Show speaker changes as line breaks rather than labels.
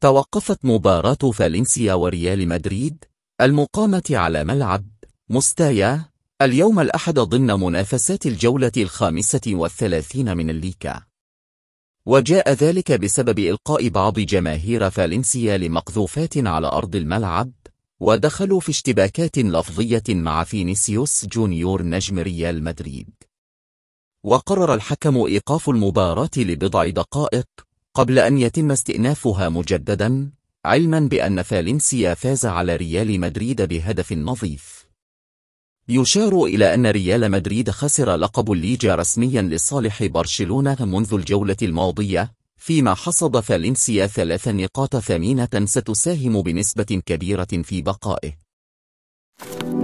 توقفت مباراة فالنسيا وريال مدريد المقامة على ملعب مستايا اليوم الأحد ضمن منافسات الجولة الخامسة والثلاثين من الليكا وجاء ذلك بسبب إلقاء بعض جماهير فالنسيا لمقذوفات على أرض الملعب ودخلوا في اشتباكات لفظية مع فينيسيوس جونيور نجم ريال مدريد وقرر الحكم إيقاف المباراة لبضع دقائق قبل أن يتم استئنافها مجددا علما بأن فالنسيا فاز على ريال مدريد بهدف نظيف يشار إلى أن ريال مدريد خسر لقب الليجا رسميا لصالح برشلونة منذ الجولة الماضية فيما حصد فالنسيا ثلاث نقاط ثمينة ستساهم بنسبة كبيرة في بقائه